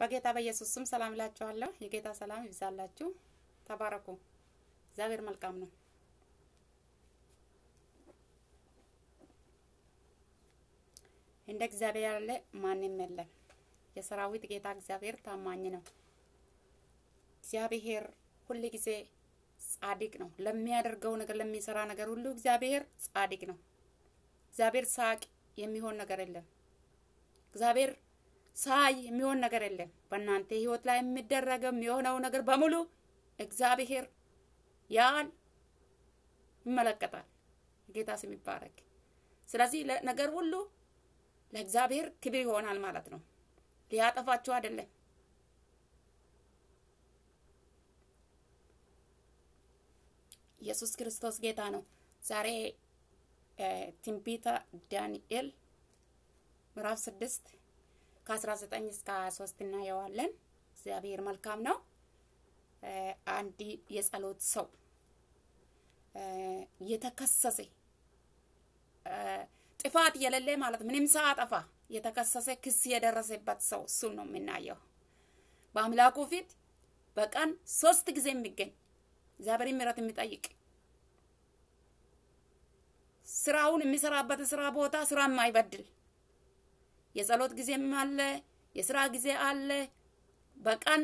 በጌታ በኢየሱስ ስም ሰላም እላችኋለሁ። የጌታ ሰላም ይብዛላችሁ። ተባረኩ። እግዚአብሔር መልካም ነው። እንደ እግዚአብሔር ያለ ማንም የለም። የሰራዊት ጌታ እግዚአብሔር ታማኝ ነው። እግዚአብሔር ሁል ጊዜ ጻድቅ ነው። ለሚያደርገው ነገር፣ ለሚሰራ ነገር ሁሉ እግዚአብሔር ጻድቅ ነው። እግዚአብሔር ሳቅ የሚሆን ነገር የለም። እግዚአብሔር ሳይ የሚሆን ነገር የለም። በእናንተ ህይወት ላይ የሚደረገው የሚሆነው ነገር በሙሉ እግዚአብሔር ያን ይመለከታል። ጌታ ስም ይባረክ። ስለዚህ ነገር ሁሉ ለእግዚአብሔር ክብር ይሆናል ማለት ነው። ሊያጠፋችሁ አይደለም። ኢየሱስ ክርስቶስ ጌታ ነው። ዛሬ ትንቢተ ዳንኤል ምዕራፍ ስድስት ከ19 እስከ 23 እናየዋለን። እግዚአብሔር መልካም ነው። አንድ የጸሎት ሰው የተከሰሰ ጥፋት የሌለ ማለት ምንም ሳያጠፋ የተከሰሰ ክስ የደረሰበት ሰው እሱን ነው የምናየው። በአምላኩ ፊት በቀን ሶስት ጊዜ የሚገኝ እግዚአብሔር ምሕረት የሚጠይቅ ስራውን የሚሰራበት ስራ ቦታ ስራ የማይበድል የጸሎት ጊዜም አለ፣ የስራ ጊዜ አለ። በቀን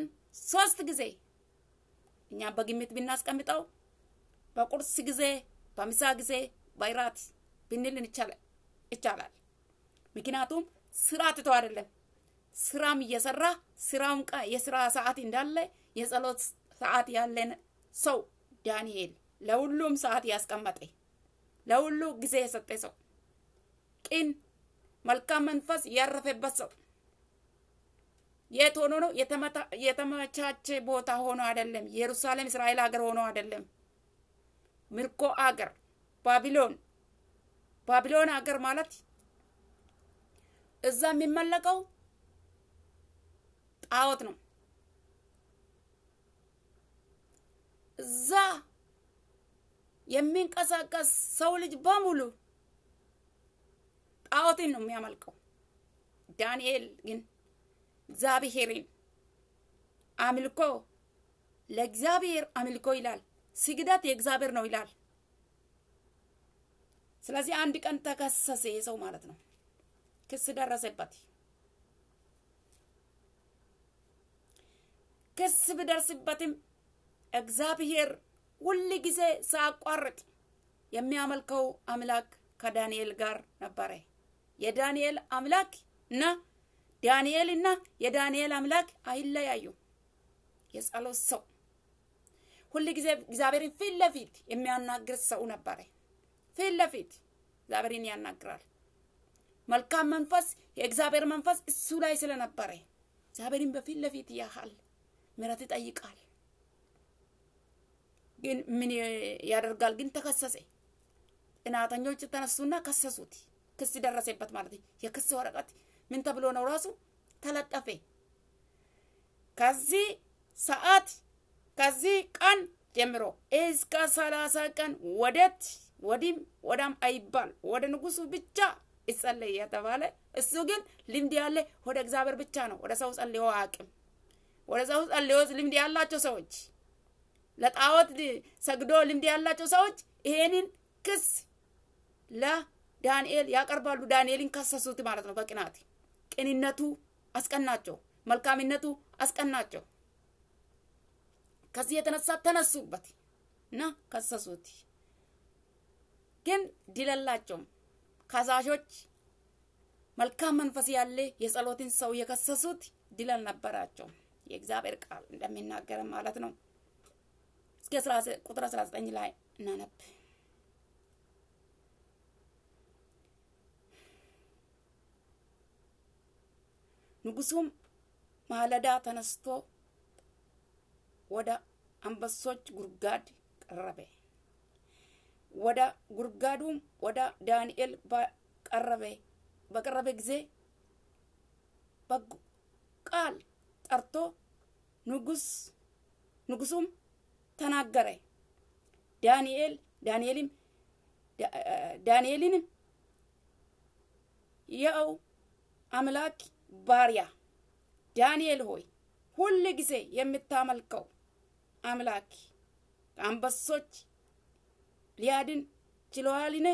ሶስት ጊዜ እኛ በግምት ብናስቀምጠው በቁርስ ጊዜ፣ በምሳ ጊዜ፣ በይራት ብንልን ይቻላል። ምክንያቱም ስራ ትቶ አይደለም ስራም እየሰራ ስራውን ቃ የስራ ሰዓት እንዳለ የጸሎት ሰዓት ያለን ሰው ዳንኤል ለሁሉም ሰዓት ያስቀመጠ ለሁሉ ጊዜ የሰጠ ሰው ቅን መልካም መንፈስ ያረፈበት ሰው የት ሆኖ ነው? የተመቻቸ ቦታ ሆኖ አይደለም። ኢየሩሳሌም እስራኤል ሀገር ሆኖ አይደለም። ምርኮ አገር ባቢሎን ባቢሎን ሀገር ማለት እዛ የሚመለቀው ጣዖት ነው። እዛ የሚንቀሳቀስ ሰው ልጅ በሙሉ ጣዖትን ነው የሚያመልቀው። ዳንኤል ግን እግዚአብሔርን አምልኮ ለእግዚአብሔር አምልኮ ይላል። ስግደት የእግዚአብሔር ነው ይላል። ስለዚህ አንድ ቀን ተከሰሰ የሰው ማለት ነው። ክስ ደረሰበት። ክስ ብደርስበትም እግዚአብሔር ሁል ጊዜ ሳያቋርጥ የሚያመልከው አምላክ ከዳንኤል ጋር ነበረ። የዳንኤል አምላክ እና ዳንኤል እና የዳንኤል አምላክ አይለያዩ። የጸሎት ሰው ሁል ጊዜ እግዚአብሔርን ፊት ለፊት የሚያናግር ሰው ነበረ። ፊት ለፊት እግዚአብሔርን ያናግራል። መልካም መንፈስ፣ የእግዚአብሔር መንፈስ እሱ ላይ ስለነበረ እግዚአብሔርን በፊት ለፊት ያህል ምሕረት ይጠይቃል። ግን ምን ያደርጋል? ግን ተከሰሰ። ጥናተኞች ተነሱና ከሰሱት። ክስ ደረሰበት ማለት የክስ ወረቀት ምን ተብሎ ነው ራሱ ተለጠፈ። ከዚህ ሰዓት ከዚህ ቀን ጀምሮ እስከ ሰላሳ ቀን ወደት ወዲም ወዳም አይባል ወደ ንጉሱ ብቻ ይጸለይ የተባለ እሱ ግን ልምድ ያለ ወደ እግዚአብሔር ብቻ ነው። ወደ ሰው ጸልዮ አያውቅም። ወደ ሰው ጸልዮ ልምድ ያላቸው ሰዎች፣ ለጣዖት ሰግዶ ልምድ ያላቸው ሰዎች ይሄንን ክስ ዳንኤል ያቀርባሉ። ዳንኤልን ከሰሱት ማለት ነው በቅናት ቅንነቱ አስቀናቸው፣ መልካምነቱ አስቀናቸው። ከዚህ የተነሳ ተነሱበት እና ከሰሱት። ግን ድለላቸውም ከሳሾች መልካም መንፈስ ያለ የጸሎትን ሰው የከሰሱት ድል አልነበራቸው። የእግዚአብሔር ቃል እንደሚናገር ማለት ነው። እስከ ቁጥር 19 ላይ እናነብ። nuggisuun maalladaa kanastoo wadda ambaasochi gurgaad qarraabee wadda gurgaaduun wadda daani'eel baay'ee qarraabee gisee baqu qaalii qartoow nugisuuun tanaagaree daani'eeliin eh, yaa'uu amalaakii. ባሪያ ዳንኤል ሆይ ሁል ጊዜ የምታመልከው አምላክ አንበሶች ሊያድን ችለዋልን?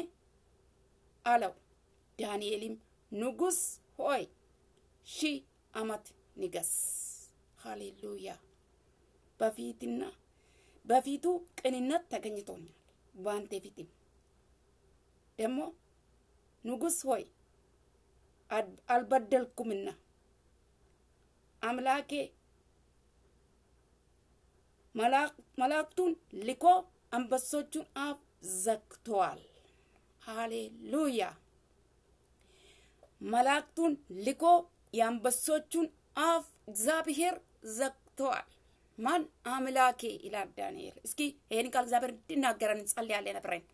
አለው። ዳንኤልም ንጉስ ሆይ ሺ አመት ንገስ። ሃሌሉያ። በፊትና በፊቱ ቅንነት ተገኝቶኛል። በአንተ ፊትም ደግሞ ንጉስ ሆይ አልበደልኩምና አምላኬ መላእክቱን ልኮ አንበሶቹን አፍ ዘግተዋል። ሃሌሉያ! መላእክቱን ልኮ የአንበሶቹን አፍ እግዚአብሔር ዘግተዋል። ማን አምላኬ ይላል ዳንኤል። እስኪ ይህን ቃል እግዚአብሔር እንዲናገረን እንጸልያለን አብረን።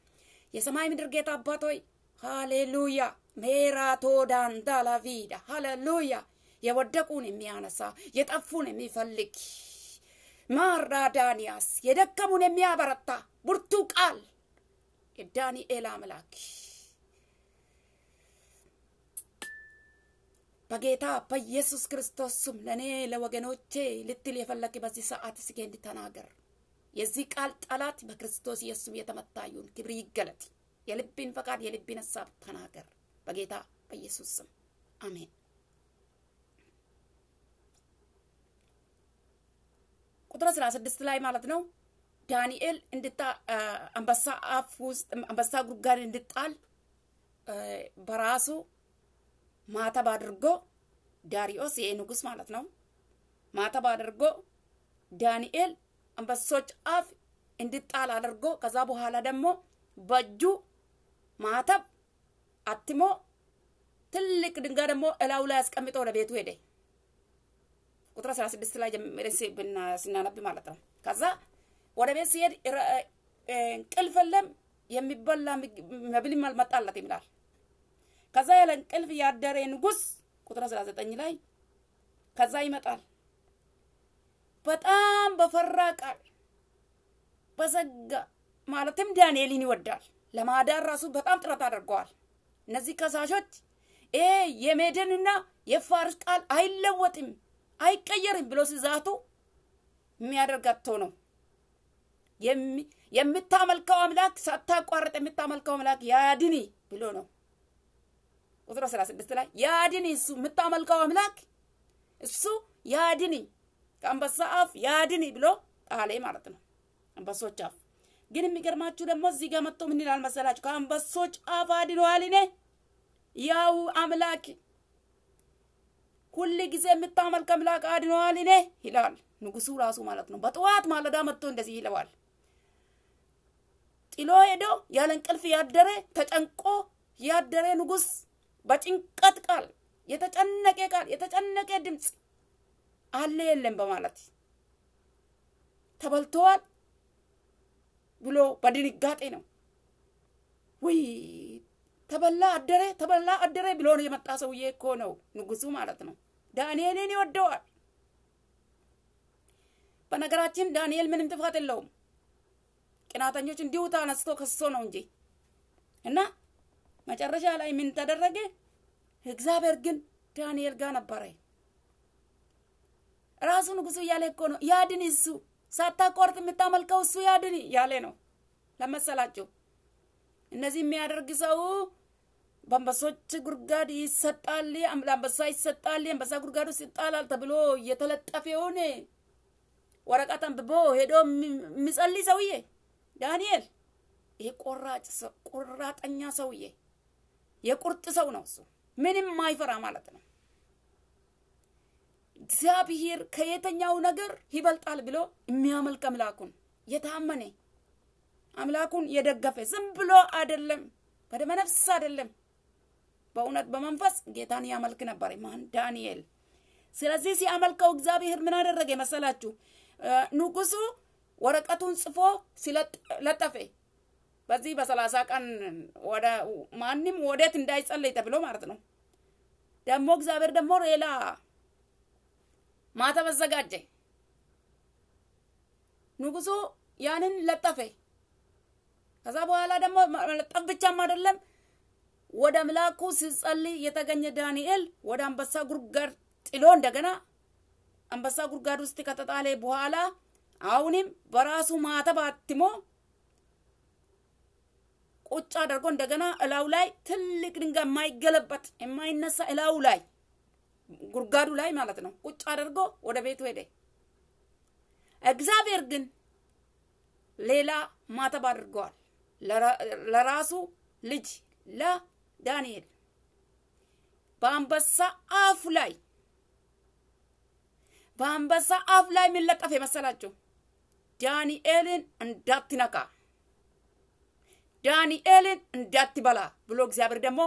የሰማይ ምድር ጌታ አባት ሆይ ሃሌሉያ ሜራቶ ዳንዳ ላቪዳ ሃሌሉያ የወደቁን የሚያነሳ የጠፉን የሚፈልግ ማራ ዳንያስ የደከሙን የሚያበረታ ብርቱ ቃል የዳንኤል አምላክ በጌታ በኢየሱስ ክርስቶስ ስም ለእኔ ለወገኖቼ ልትል የፈለግ በዚህ ሰዓት እስኪ እንድተናገር የዚህ ቃል ጠላት በክርስቶስ ኢየሱስ የተመታዩን ክብር ይገለጥ። የልብን ፈቃድ የልብን ሀሳብ ተናገር። በጌታ በኢየሱስ ስም አሜን። ቁጥር 16 ላይ ማለት ነው ዳንኤል እንድታ አንበሳ አፍ ውስጥ አንበሳ ጉድጓድ እንድጣል በራሱ ማተብ አድርጎ ዳሪዮስ ይሄ ንጉስ ማለት ነው። ማተብ አድርጎ ዳንኤል አንበሶች አፍ እንድጣል አድርጎ ከዛ በኋላ ደግሞ በእጁ ማተብ አትሞ ትልቅ ድንጋይ ደግሞ እላዩ ላይ አስቀምጦ ወደ ቤቱ ሄደ። ቁጥር 16 ላይ ጀምረን ስናነብ ማለት ነው። ከዛ ወደ ቤት ሲሄድ እንቅልፍ የለም፣ የሚበላ መብልም አልመጣለት ይላል። ከዛ ያለ እንቅልፍ ያደረ ንጉስ ቁጥር 19 ላይ ከዛ ይመጣል በጣም በፈራ ቃል በዘጋ ማለትም ዳንኤልን ይወዳል ለማዳን ራሱ በጣም ጥረት አድርገዋል። እነዚህ ከሳሾች ይሄ የሜድንና የፋርስ ቃል አይለወጥም አይቀየርም ብሎ ሲዛቱ የሚያደርጋቶ ነው። የምታመልከው አምላክ ሳታቋርጥ የምታመልከው አምላክ ያድኒ ብሎ ነው። ቁጥር 16 ላይ ያድኒ እሱ የምታመልከው አምላክ እሱ ያድኒ ከአንበሳ አፍ ያድኒ ብሎ ቃሌ ማለት ነው። አንበሶች አፍ ግን የሚገርማችሁ ደግሞ እዚህ ጋር መጥቶ ምን ይላል መሰላችሁ? ከአንበሶች አፍ አድኖሃል። እኔ ያው አምላክ ሁል ጊዜ የምታመልክ አምላክ አድኖሃል። እኔ ይላል ንጉሱ ራሱ ማለት ነው። በጠዋት ማለዳ መጥቶ እንደዚህ ይለዋል። ጥሎ ሄዶ ያለ እንቅልፍ ያደረ ተጨንቆ ያደረ ንጉስ በጭንቀት ቃል የተጨነቀ ቃል የተጨነቀ ድምፅ አለ የለም በማለት ተበልተዋል። ብሎ በድንጋጤ ነው ወይ ተበላ አደረ ተበላ አደረ ብሎ የመጣ ሰውዬ እኮ ነው ንጉሱ ማለት ነው። ዳንኤልን ይወደዋል። በነገራችን ዳንኤል ምንም ጥፋት የለውም። ቅናተኞች እንዲሁ ተነስቶ ከሶ ነው እንጂ እና መጨረሻ ላይ ምን ተደረገ? እግዚአብሔር ግን ዳንኤል ጋር ነበረ። ራሱ ንጉሱ እያለ እኮ ነው ያድን እሱ ሳታቋርጥ የምታመልከው እሱ ያድን ያለ ነው ለመሰላችሁ። እነዚህ የሚያደርግ ሰው በአንበሶች ጉርጋድ ይሰጣል፣ ለአንበሳ ይሰጣል፣ አንበሳ ጉርጋድ ውስጥ ይጣላል ተብሎ የተለጠፈውን ወረቀት አንብቦ ሄዶ የሚጸልይ ሰውዬ ዳንኤል፣ ይሄ ቆራጭ ቆራጠኛ ሰውዬ የቁርጥ ሰው ነው። እሱ ምንም አይፈራ ማለት ነው። እግዚአብሔር ከየትኛው ነገር ይበልጣል ብሎ የሚያመልክ አምላኩን የታመነ አምላኩን የደገፈ ዝም ብሎ አይደለም፣ በደመ ነፍስ አይደለም፣ በእውነት በመንፈስ ጌታን ያመልክ ነበር ማን ዳንኤል። ስለዚህ ሲያመልከው እግዚአብሔር ምን አደረገ መሰላችሁ? ንጉሱ ወረቀቱን ጽፎ ሲለጠፈ በዚህ በሰላሳ ቀን ወደ ማንም ወዴት እንዳይጸለይ ተብሎ ማለት ነው። ደግሞ እግዚአብሔር ደግሞ ሌላ ማተብ አዘጋጀ። ንጉሱ ያንን ለጠፈ። ከዛ በኋላ ደግሞ መለጠፍ ብቻም አይደለም፣ ወደ አምላኩ ሲጸልይ የተገኘ ዳንኤል ወደ አንበሳ ጉድጓድ ጥሎ እንደገና አንበሳ ጉድጓድ ውስጥ ከተጣለ በኋላ አሁንም በራሱ ማተብ አትሞ ቁጭ አድርጎ እንደገና እላው ላይ ትልቅ ድንጋይ የማይገለበት የማይነሳ እላው ላይ ጉርጋዱ ላይ ማለት ነው ቁጭ አድርጎ ወደ ቤቱ ሄደ። እግዚአብሔር ግን ሌላ ማተብ አድርገዋል ለራሱ ልጅ ለዳንኤል በአንበሳ አፍ ላይ በአንበሳ አፍ ላይ የሚለጠፍ የመሰላችሁ ዳንኤልን እንዳትነካ ዳንኤልን እንዳትበላ ብሎ እግዚአብሔር ደግሞ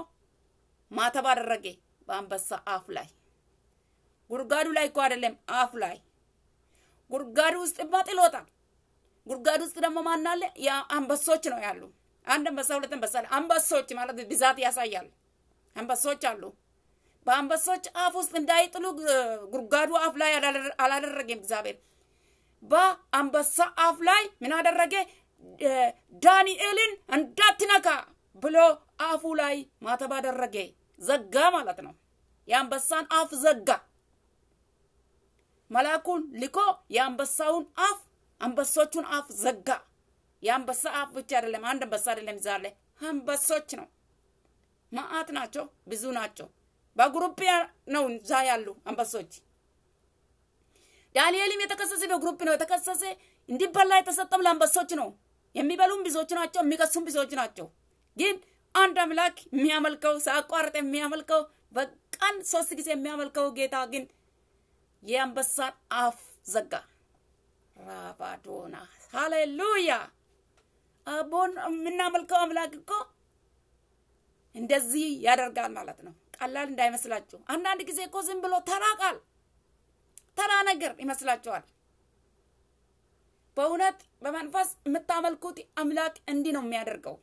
ማተብ አደረገ በአንበሳ አፍ ላይ። ጉርጋዱ ላይ እኮ አይደለም አፍ ላይ ጉርጋዱ ውስጥማ ጥሎታል። ጉርጋዱ ውስጥ ደግሞ ማናለ አንበሶች ነው ያሉ። አንድ አንበሳ፣ ሁለት አንበሳ፣ አንበሶች ማለት ብዛት ያሳያል። አንበሶች አሉ። በአንበሶች አፍ ውስጥ እንዳይጥሉ ጉርጋዱ አፍ ላይ አላደረገም እግዚአብሔር። በአንበሳ አፍ ላይ ምን አደረገ? ዳንኤልን እንዳትነካ ብሎ አፉ ላይ ማተብ አደረገ፣ ዘጋ ማለት ነው። የአንበሳን አፍ ዘጋ። መላኩን ልኮ የአንበሳውን አፍ አንበሶቹን አፍ ዘጋ። የአንበሳ አፍ ብቻ አይደለም፣ አንድ አንበሳ አይደለም፣ ዛለ አንበሶች ነው። ማአት ናቸው፣ ብዙ ናቸው። በግሩፕ ነው እዛ ያሉ አንበሶች። ዳንኤልም የተከሰሰ በግሩፕ ነው የተከሰሰ። እንዲበላ የተሰጠም ለአንበሶች ነው። የሚበሉም ብዙዎች ናቸው፣ የሚከሱም ብዙዎች ናቸው። ግን አንድ አምላክ የሚያመልከው ሳያቋርጥ የሚያመልከው በቀን ሶስት ጊዜ የሚያመልከው ጌታ ግን የአንበሳን አፍ ዘጋ። ራባዶና ሃሌሉያ። አቦን የምናመልከው አምላክ እኮ እንደዚህ ያደርጋል ማለት ነው። ቀላል እንዳይመስላችሁ። አንዳንድ ጊዜ እኮ ዝም ብሎ ተራ ቃል ተራ ነገር ይመስላችኋል። በእውነት በመንፈስ የምታመልኩት አምላክ እንዲህ ነው የሚያደርገው።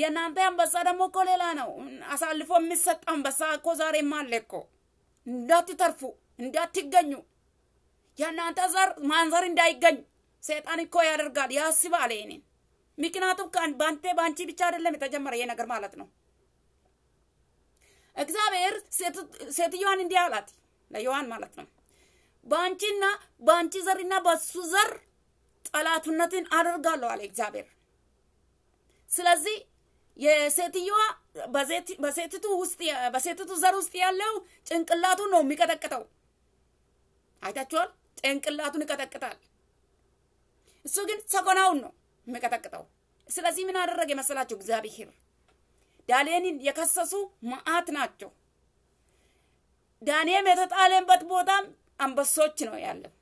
የእናንተ አንበሳ ደግሞ እኮ ሌላ ነው። አሳልፎ የሚሰጥ አንበሳ እኮ ዛሬም አለ እኮ እንዳትተርፉ እንዳትገኙ የእናንተ ዘር ማንዘር እንዳይገኝ ሰይጣን እኮ ያደርጋል ያስባል ይህንን። ምክንያቱም በአንተ በአንቺ ብቻ አይደለም የተጀመረ ይሄ ነገር ማለት ነው። እግዚአብሔር ሴትዮዋን እንዲህ አላት፣ ለዮሐን ማለት ነው። በአንቺና በአንቺ ዘርና በሱ ዘር ጠላቱነትን አደርጋለሁ አለ እግዚአብሔር። ስለዚህ የሴትዮዋ በሴትቱ ውስጥ በሴትቱ ዘር ውስጥ ያለው ጭንቅላቱን ነው የሚቀጠቅጠው። አይታችኋል? ጭንቅላቱን ይቀጠቅጣል። እሱ ግን ሰኮናውን ነው የሚቀጠቅጠው። ስለዚህ ምን አደረገ የመሰላቸው? እግዚአብሔር ዳንኤልን የከሰሱ መዓት ናቸው። ዳንኤል የተጣለበት ቦታም አንበሶች ነው ያለው።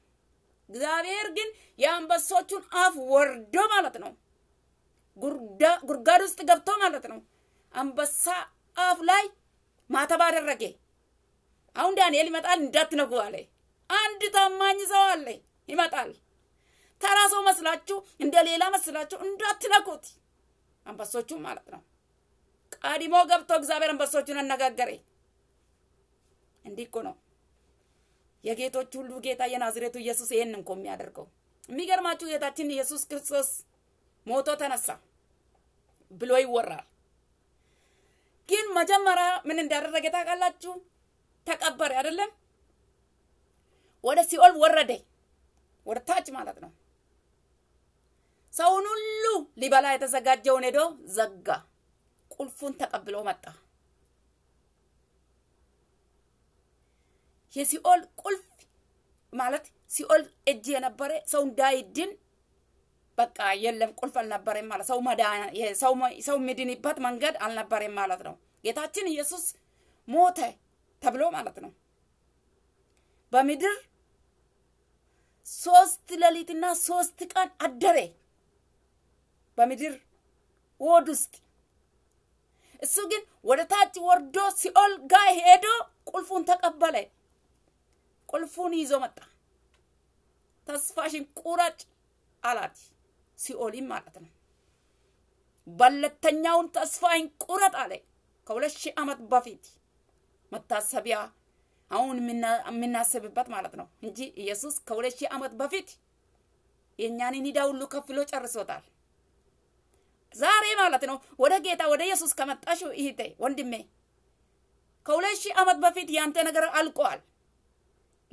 እግዚአብሔር ግን የአንበሶቹን አፍ ወርዶ ማለት ነው ጉርጋድ ውስጥ ገብቶ ማለት ነው አንበሳ አፍ ላይ ማተብ አደረገ። አሁን ዳንኤል ይመጣል እንዳትነጉ አለ። አንድ ታማኝ ሰው አለ ይመጣል። ተራ ሰው መስላችሁ እንደ ሌላ መስላችሁ እንዳትነኩት፣ አንበሶቹ ማለት ነው። ቀድሞ ገብቶ እግዚአብሔር አንበሶቹን አነጋገረ። እንዲህ እኮ ነው የጌቶች ሁሉ ጌታ የናዝሬቱ ኢየሱስ ይሄንን እኮ የሚያደርገው። የሚገርማችሁ ጌታችን ኢየሱስ ክርስቶስ ሞቶ ተነሳ ብሎ ይወራል። ግን መጀመሪያ ምን እንዳደረገ ታውቃላችሁ? ተቀበረ አይደለም? ወደ ሲኦል ወረደ፣ ወደ ታች ማለት ነው። ሰውን ሁሉ ሊበላ የተዘጋጀውን ሄዶ ዘጋ። ቁልፉን ተቀብሎ መጣ። የሲኦል ቁልፍ ማለት ሲኦል እጅ የነበረ ሰው እንዳይድን በቃ የለም ቁልፍ አልነበረም ማለት ሰው የሚድንበት መንገድ አልነበረም ማለት ነው። ጌታችን ኢየሱስ ሞተ ተብሎ ማለት ነው። በምድር ሶስት ሌሊትና ሶስት ቀን አደረ በምድር ወድ ውስጥ። እሱ ግን ወደ ታች ወርዶ ሲኦል ጋ ሄዶ ቁልፉን ተቀበለ። ቁልፉን ይዞ መጣ። ተስፋሽን ቁረጭ አላት። ሲኦሊም ማለት ነው። ባለተኛውን ተስፋን ቁረጥ አለ። ከሁለት ሺህ ዓመት በፊት መታሰቢያ አሁን የምናስብበት ማለት ነው እንጂ ኢየሱስ ከሁለት ሺህ ዓመት በፊት የእኛንን ዕዳ ሁሉ ከፍሎ ጨርሶታል። ዛሬ ማለት ነው ወደ ጌታ ወደ ኢየሱስ ከመጣሽ እህቴ ወንድሜ፣ ከሁለት ሺህ ዓመት በፊት ያንተ ነገር አልቋል።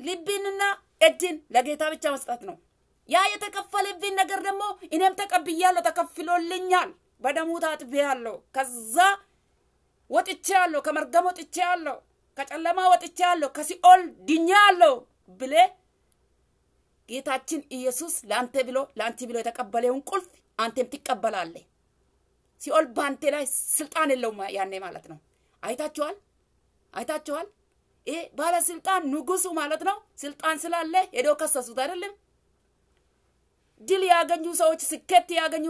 ልብንና እጅን ለጌታ ብቻ መስጠት ነው። ያ የተከፈለብኝ ነገር ደግሞ እኔም ተቀብያለሁ፣ ተከፍሎልኛል። በደሙ ታጥቤ ያለው ከዛ ወጥቼ ያለው ከመርገም ወጥቼ ያለው ከጨለማ ወጥቼ ያለው ከሲኦል ድኛ ያለው ብሌ ጌታችን ኢየሱስ ለአንተ ብሎ ለአንቺ ብሎ የተቀበለውን ቁልፍ አንተም ትቀበላለህ። ሲኦል በአንተ ላይ ስልጣን የለውም። ያኔ ማለት ነው። አይታችኋል፣ አይታችኋል። ይሄ ባለስልጣን ንጉሱ ማለት ነው። ስልጣን ስላለ ሄዶ ከሰሱት አይደለም ድል ያገኙ ሰዎች ስኬት ያገኙ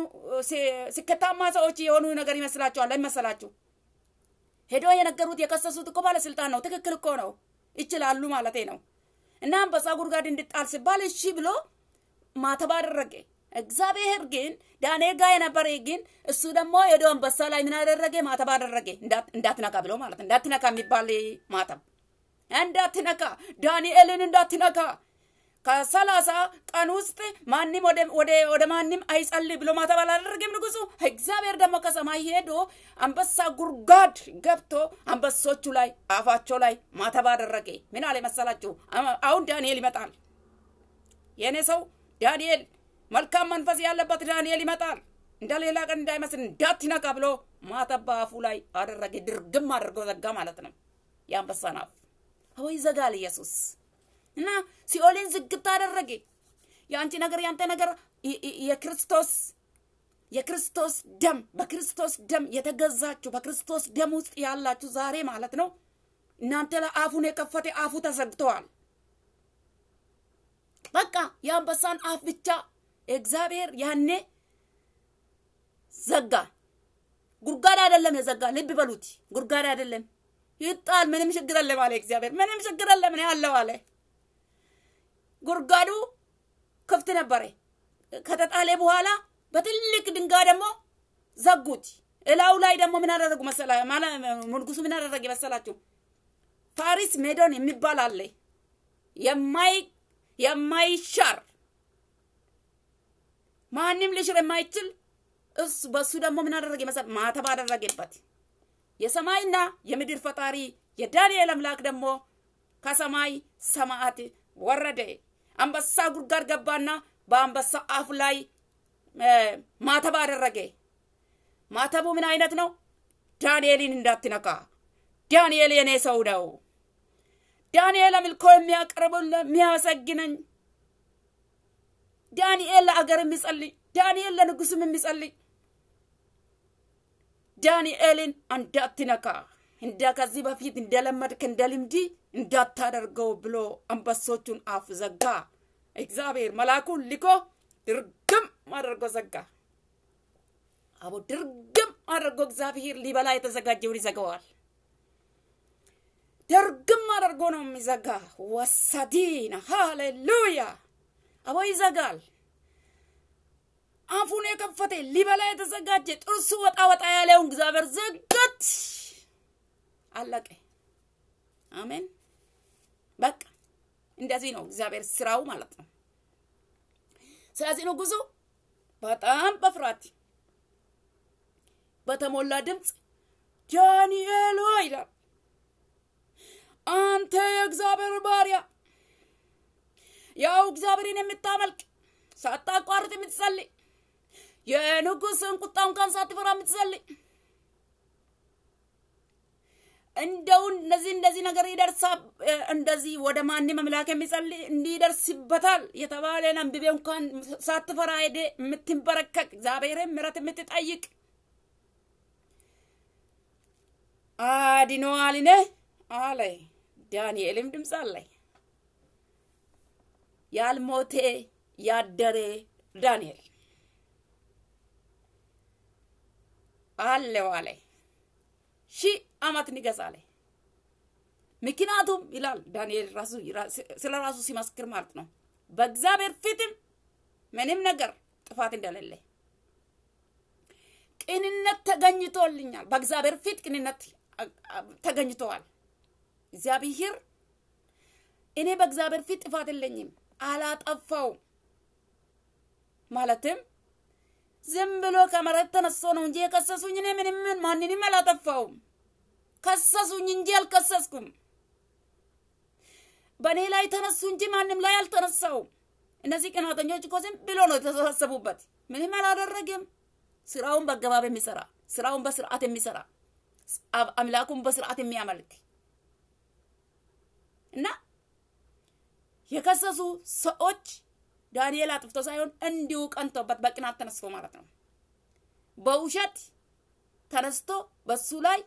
ስኬታማ ሰዎች የሆኑ ነገር ይመስላችኋል አይመሰላችሁ? ሄዶ የነገሩት የከሰሱት እኮ ባለስልጣን ነው። ትክክል እኮ ነው፣ ይችላሉ ማለት ነው። እና አንበሳ ጉድጓድ እንድጣል ሲባል እሺ ብሎ ማተብ አደረገ። እግዚአብሔር ግን ዳንኤል ጋ የነበረ ግን እሱ ደግሞ ሄዶ አንበሳ ላይ ምን አደረገ? ማተብ አደረገ። እንዳትነካ ብሎ ማለት እንዳትነካ የሚባል ማተብ እንዳትነካ፣ ዳንኤልን እንዳትነካ ከሰላሳ ቀን ውስጥ ማንም ወደ ማንም አይጸል ብሎ ማተባል አላደረግም ንጉሱ። እግዚአብሔር ደግሞ ከሰማይ ሄዶ አንበሳ ጉርጓድ ገብቶ አንበሶቹ ላይ አፋቸው ላይ ማተባ አደረገ። ምን አለ መሰላችሁ? አሁን ዳንኤል ይመጣል። የእኔ ሰው ዳንኤል፣ መልካም መንፈስ ያለበት ዳንኤል ይመጣል። እንደ ሌላ ቀን እንዳይመስል እንዳትነካ ብሎ ማተባ አፉ ላይ አደረገ። ድርግም አድርጎ ዘጋ ማለት ነው የአንበሳን አፍ። ወይ ዘጋል ኢየሱስ እና ሲኦልን ዝግት አደረገ። የአንቺ ነገር ያንተ ነገር የክርስቶስ የክርስቶስ ደም በክርስቶስ ደም የተገዛችሁ በክርስቶስ ደም ውስጥ ያላችሁ ዛሬ ማለት ነው። እናንተ ላይ አፉን የከፈተ አፉ ተዘግተዋል። በቃ የአንበሳን አፍ ብቻ እግዚአብሔር ያኔ ዘጋ። ጉርጓድ አይደለም የዘጋ ልብ በሉት። ጉርጓድ አይደለም ይጣል። ምንም ችግር የለም አለ እግዚአብሔር። ምንም ችግር የለም ያለው አለ ጉድጓዱ ክፍት ነበረ። ከተጣለ በኋላ በትልቅ ድንጋይ ደግሞ ዘጉት። እላው ላይ ደግሞ ምን አደረጉ መሰላ ንጉሱ ምን አደረገ መሰላችሁ? ፓሪስ ሜዶን የሚባል አለ የማይ የማይሻር ማንም ልሽር የማይችል እሱ በሱ ደግሞ ምን አደረገ መሰል ማተብ አደረገበት። የሰማይና የምድር ፈጣሪ የዳንኤል አምላክ ደግሞ ከሰማይ ሰማያት ወረደ። አንበሳ ጉድጓድ ገባና በአንበሳ አፍ ላይ ማተብ አደረገ። ማተቡ ምን አይነት ነው? ዳንኤልን እንዳትነካ፣ ዳንኤል የኔ ሰው ነው። ዳንኤል አምልኮ የሚያቀርበውን የሚያሰግነኝ፣ ዳንኤል ለአገር የሚጸልይ፣ ዳንኤል ለንጉስም የሚጸልይ ዳንኤልን እንዳትነካ እንደ ከዚህ በፊት እንደለመድክ እንደ ልምድ እንዳታደርገው ብሎ አንበሶቹን አፍ ዘጋ። እግዚአብሔር መልአኩን ልኮ ድርግም አድርጎ ዘጋ። አቦ ድርግም አድርጎ እግዚአብሔር ሊበላ የተዘጋጀውን ይዘገዋል። ድርግም አድርጎ ነው የሚዘጋ። ወሰዲና ሃሌሉያ። አቦ ይዘጋል። አፉን የከፈተ ሊበላ የተዘጋጀ ጥርሱ ወጣ ወጣ ያለውን እግዚአብሔር ዘጋት። አለቀ። አሜን። በቃ እንደዚህ ነው እግዚአብሔር ስራው ማለት ነው። ስለዚህ ነው ጉዞ በጣም በፍርሃት በተሞላ ድምፅ ዳንኤል ሆይ ይላል፣ አንተ የእግዚአብሔር ባሪያ ያው እግዚአብሔርን የምታመልክ ሳታቋርጥ የምትጸልይ የንጉስን ቁጣ እንኳን ሳትፈራ የምትጸልይ እንደው እነዚህ እንደዚህ ነገር ይደርሳ እንደዚህ ወደ ማንም አምላክ የሚጸልይ እንዲደርስበታል የተባለ አንብቤ እንኳን ሳትፈራ ሄደ የምትንበረከቅ እግዚአብሔርን ምሕረት የምትጠይቅ አድኖ አልነ አለ ዳንኤልም ድምፅ አለኝ ያልሞቴ ያደሬ ዳንኤል አለው አለ ሺህ አመት ላይ ምክንያቱም ይላል ዳንኤል ራሱ ስለ ራሱ ሲመስክር ማለት ነው በእግዚአብሔር ፊትም ምንም ነገር ጥፋት እንደሌለ ቅንነት ተገኝቶልኛል። በእግዚአብሔር ፊት ቅንነት ተገኝተዋል። እግዚአብሔር እኔ በእግዚአብሔር ፊት ጥፋት የለኝም አላጠፋውም። ማለትም ዝም ብሎ ከመሬት ተነስቶ ነው እንጂ የከሰሱኝ እኔ ምንም ማንንም አላጠፋውም። ከሰሱኝ እንጂ አልከሰስኩም። በእኔ ላይ ተነሱ እንጂ ማንም ላይ አልተነሳውም። እነዚህ ቅናተኞች እኮ ዝም ብሎ ነው የተሰበሰቡበት። ምንም አላደረግም። ስራውን በአገባብ የሚሰራ ስራውን በስርዓት የሚሰራ አምላኩን በስርዓት የሚያመልክ እና የከሰሱ ሰዎች ዳንኤል አጥፍቶ ሳይሆን እንዲሁ ቀንቶበት በቅናት ተነስቶ ማለት ነው። በውሸት ተነስቶ በሱ ላይ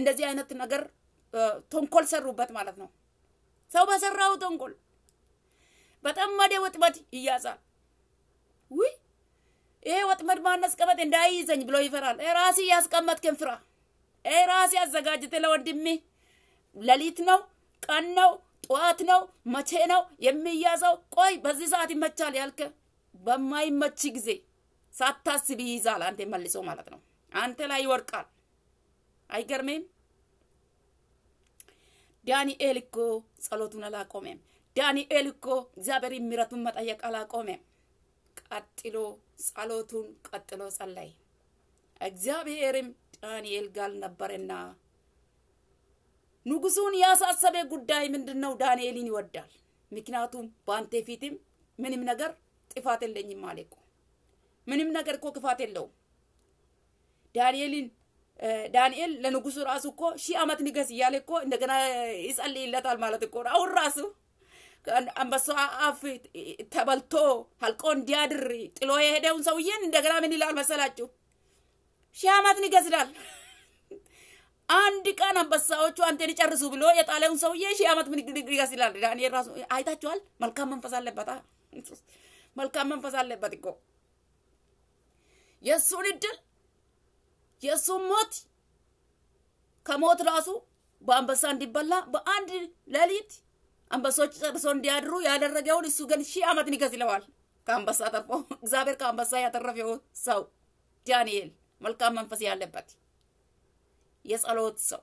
እንደዚህ አይነት ነገር ተንኮል ሰሩበት ማለት ነው። ሰው በሰራው ተንኮል በጠመደ ወጥመድ ይያዛል። ውይ ይሄ ወጥመድ ማን እንዳይይዘኝ ብሎ ይፈራል። ራሴ ያስቀመጥክን ፍራ። ራሴ አዘጋጅተ ለወንድሜ ሌሊት ነው ቀን ነው ጠዋት ነው መቼ ነው የሚያዘው? ቆይ በዚህ ሰዓት ይመቻል ያልከ በማይመች ጊዜ ሳታስብ ይይዛል። አንተ መልሶ ማለት ነው አንተ ላይ ይወርቃል። አይገርሜም? ዳንኤል እኮ ጸሎቱን አላቆመም። ዳንኤል እኮ እግዚአብሔር ምሕረቱን መጠየቅ አላቆመም። ቀጥሎ ጸሎቱን ቀጥሎ ጸለይ። እግዚአብሔርም ዳንኤል ጋር ነበረና ንጉሱን ያሳሰበ ጉዳይ ምንድን ነው? ዳንኤልን ይወዳል። ምክንያቱም በአንተ ፊትም ምንም ነገር ጥፋት የለኝም አለ እኮ። ምንም ነገር እኮ ክፋት የለውም። ዳንኤልን ዳንኤል ለንጉሱ ራሱ እኮ ሺህ ዓመት ንገስ እያለ እኮ እንደገና ይጸልይለታል ማለት እኮ አሁን ራሱ አንበሳ አፍ ተበልቶ አልቆ እንዲያድር ጥሎ የሄደውን ሰውዬን እንደገና ምን ይላል መሰላችሁ? ሺህ ዓመት ንገስ ይላል። አንድ ቀን አንበሳዎቹ አንተን ይጨርሱ ብሎ የጣለውን ሰውዬ ሺህ ዓመት ንገስ ይላል። ዳንኤል ራሱ አይታችኋል። መልካም መንፈስ አለበት፣ መልካም መንፈስ አለበት እኮ የእሱን እድል የእሱም ሞት ከሞት ራሱ በአንበሳ እንዲበላ በአንድ ሌሊት አንበሶች ጨርሶ እንዲያድሩ ያደረገውን እሱ ግን ሺህ ዓመት ንገስ ይለዋል። ከአንበሳ ተርፎ እግዚአብሔር ከአንበሳ ያተረፈው ሰው ዳንኤል መልካም መንፈስ ያለበት የጸሎት ሰው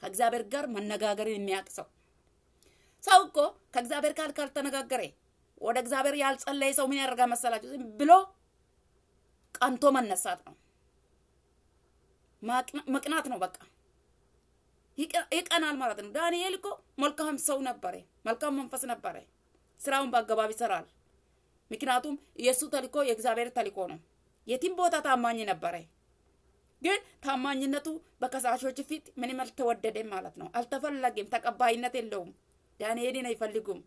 ከእግዚአብሔር ጋር መነጋገርን የሚያውቅ ሰው። ሰው እኮ ከእግዚአብሔር ካል ካልተነጋገረ ወደ እግዚአብሔር ያልጸለየ ሰው ምን ያደርጋ መሰላችሁ? ዝም ብሎ ቀንቶ መነሳት ነው። መቅናት ነው በቃ ይቀናል ማለት ነው። ዳንኤል እኮ መልካም ሰው ነበረ፣ መልካም መንፈስ ነበረ። ስራውን በአገባብ ይሰራል። ምክንያቱም የእሱ ተልኮ የእግዚአብሔር ተልኮ ነው። የትም ቦታ ታማኝ ነበረ። ግን ታማኝነቱ በከሳሾች ፊት ምንም አልተወደደም ማለት ነው። አልተፈለገም፣ ተቀባይነት የለውም። ዳንኤልን አይፈልጉም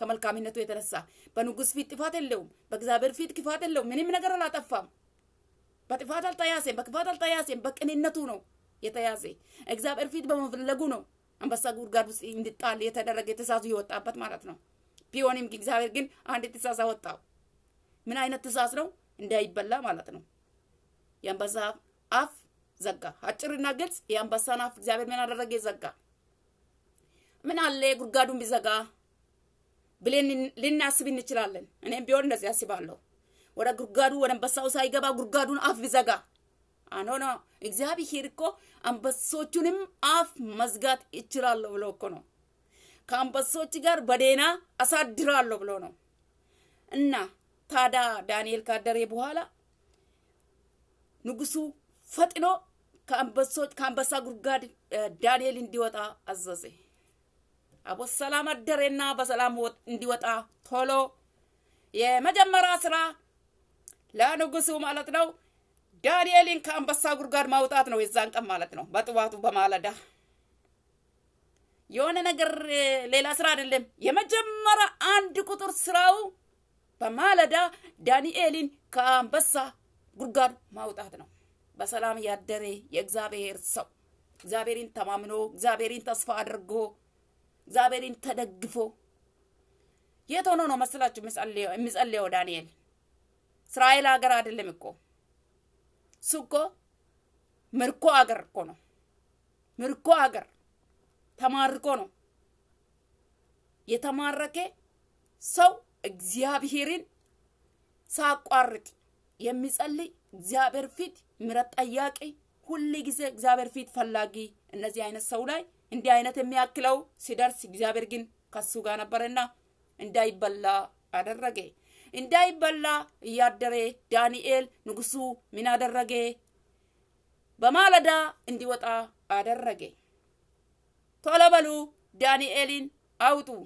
ከመልካምነቱ የተነሳ በንጉስ ፊት ጥፋት የለውም፣ በእግዚአብሔር ፊት ክፋት የለውም። ምንም ነገር አላጠፋም። በጥፋት አልተያዘም፣ በክፋት አልተያዘም። በቅንነቱ ነው የተያዘ። እግዚአብሔር ፊት በመፈለጉ ነው አንበሳ ጉድጓድ ውስጥ እንዲጣል የተደረገ ትእዛዙ የወጣበት ማለት ነው። ቢሆንም እግዚአብሔር ግን አንድ ትእዛዝ አወጣው። ምን አይነት ትእዛዝ ነው? እንዳይበላ ማለት ነው። የአንበሳ አፍ ዘጋ። አጭርና ግልጽ የአንበሳን አፍ እግዚአብሔር ምን አደረገ? ዘጋ። ምን አለ ጉድጓዱን ቢዘጋ ብለን ልናስብ እንችላለን። እኔም ቢሆን እንደዚህ አስባለሁ። ወደ ጉርጋዱ ወደ አንበሳው ሳይገባ ጉርጋዱን አፍ ይዘጋ። አኖ ኖ እግዚአብሔር እኮ አንበሶቹንም አፍ መዝጋት ይችላለሁ ብሎ እኮ ነው። ከአንበሶች ጋር በደህና አሳድራለሁ ብሎ ነው። እና ታዳ ዳንኤል ካደረ በኋላ ንጉሱ ፈጥኖ ከአንበሶች ከአንበሳ ጉርጋድ ዳንኤል እንዲወጣ አዘዘ። አቦ ሰላም አደሬና በሰላም እንዲወጣ ቶሎ የመጀመሪያ ስራ ለንጉሱ ማለት ነው ዳንኤልን ከአንበሳ ጉድጓድ ማውጣት ነው። የዛን ቀን ማለት ነው በጥዋቱ በማለዳ የሆነ ነገር ሌላ ስራ አይደለም። የመጀመሪያ አንድ ቁጥር ስራው በማለዳ ዳንኤልን ከአንበሳ ጉድጓድ ማውጣት ነው። በሰላም ያደረ የእግዚአብሔር ሰው እግዚአብሔርን ተማምኖ እግዚአብሔርን ተስፋ አድርጎ እግዚአብሔርን ተደግፎ የት ሆኖ ነው መስላችሁ የሚጸልየው ዳንኤል? እስራኤል ሀገር አይደለም እኮ እሱ እኮ ምርኮ ሀገር እኮ ነው። ምርኮ ሀገር ተማርኮ ነው። የተማረከ ሰው እግዚአብሔርን ሳቋርጥ የሚጸልይ እግዚአብሔር ፊት ምረት ጠያቂ ሁል ጊዜ እግዚአብሔር ፊት ፈላጊ እነዚህ አይነት ሰው ላይ እንዲህ አይነት የሚያክለው ሲደርስ እግዚአብሔር ግን ከሱ ጋር ነበረና እንዳይበላ አደረገ። Indaahi ballaa iyyaad-daree Daani'eel nugisuu mina adarragee bamaaladhaa indii waqtaa adarragee tola baluu Daani'eeliin aawutu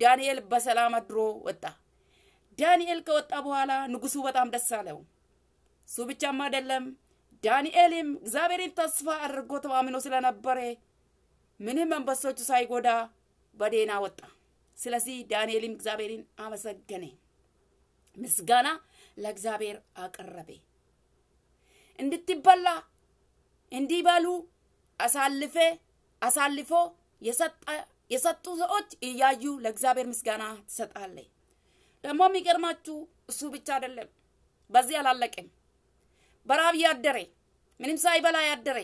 basalaama bas alaa daani'el waqtaa Daani'eel kan waqtaa bu'uula nugisuu baqaam dassaalahu suphichaa maddalam Daani'eel hin zaabirin tasfaa adargoota waaminoo sila nabbaree minni mambasoochuu saayigodaa badeenaa waqtaa silas Daani'eel hin zaabirin aama ምስጋና ለእግዚአብሔር አቀረቤ። እንድትበላ እንዲበሉ አሳልፌ አሳልፎ የሰጡ ሰዎች እያዩ ለእግዚአብሔር ምስጋና ትሰጣለ። ደግሞ የሚገርማችሁ እሱ ብቻ አይደለም፣ በዚህ አላለቀም። በራብ ያደረ ምንም ሳይበላ ያደረ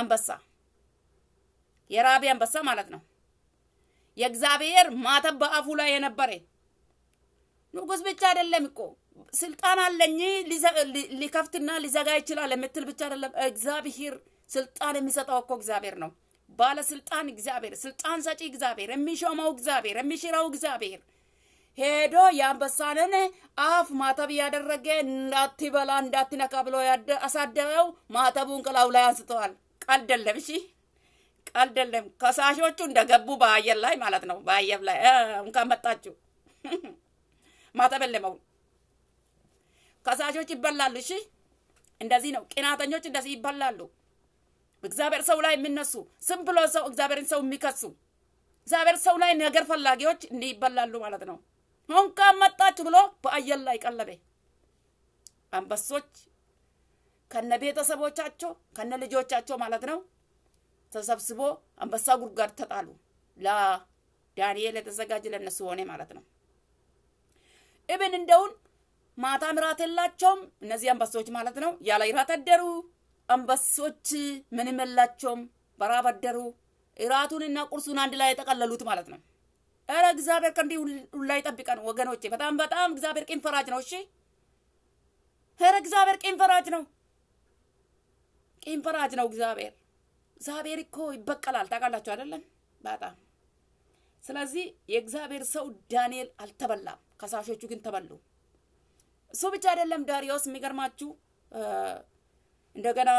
አንበሳ የራቢ አንበሳ ማለት ነው። የእግዚአብሔር ማተብ በአፉ ላይ የነበረ ንጉስ ብቻ አይደለም እኮ ስልጣን አለኝ ሊከፍትና ሊዘጋ ይችላል የምትል ብቻ አይደለም። እግዚአብሔር ስልጣን የሚሰጠው እኮ እግዚአብሔር ነው። ባለስልጣን እግዚአብሔር፣ ስልጣን ሰጪ እግዚአብሔር፣ የሚሾመው እግዚአብሔር፣ የሚሽረው እግዚአብሔር ሄዶ የአንበሳንን አፍ ማተብ እያደረገ እንዳትበላ እንዳትነካ ብሎ አሳደረው። ማተቡን ቅላው ላይ አንስተዋል። ቀልደለም። እሺ ቀልደለም። ከሳሾቹ እንደገቡ በአየር ላይ ማለት ነው። በአየር ላይ እንኳን መጣችሁ ማተበለመው ከሳሾች ይበላሉ። እሺ እንደዚህ ነው። ቅናተኞች እንደዚህ ይበላሉ። እግዚአብሔር ሰው ላይ የሚነሱ ስም ብሎ ሰው እግዚአብሔርን ሰው የሚከሱ እግዚአብሔር ሰው ላይ ነገር ፈላጊዎች እንዲህ ይበላሉ ማለት ነው። እንኳን መጣችሁ ብሎ በአየር ላይ ቀለበ። አንበሶች ከነ ቤተሰቦቻቸው ከነ ልጆቻቸው ማለት ነው ተሰብስቦ አንበሳ ጉድጓድ ተጣሉ። ለዳንኤል የተዘጋጀ ለነሱ ሆነ ማለት ነው። እብን እንደውን ማታ ምራት የላቸውም እነዚህ አንበሶች ማለት ነው። ያለ እራት አደሩ። አንበሶች ምንም የላቸውም፣ በራብ አደሩ። እራቱንና ቁርሱን አንድ ላይ የጠቀለሉት ማለት ነው። ኧረ እግዚአብሔር ከእንዲህ ሁላ ይጠብቀን ወገኖቼ። በጣም በጣም እግዚአብሔር ቂም ፈራጅ ነው። እሺ፣ ኧረ እግዚአብሔር ቂም ፈራጅ ነው። ቂም ፈራጅ ነው እግዚአብሔር እግዚአብሔር እኮ ይበቀላል። ታውቃላችሁ አይደለም? በጣም ስለዚህ የእግዚአብሔር ሰው ዳንኤል አልተበላም። ከሳሾቹ ግን ተበሉ። እሱ ብቻ አይደለም ዳሪዮስ፣ የሚገርማችሁ እንደገና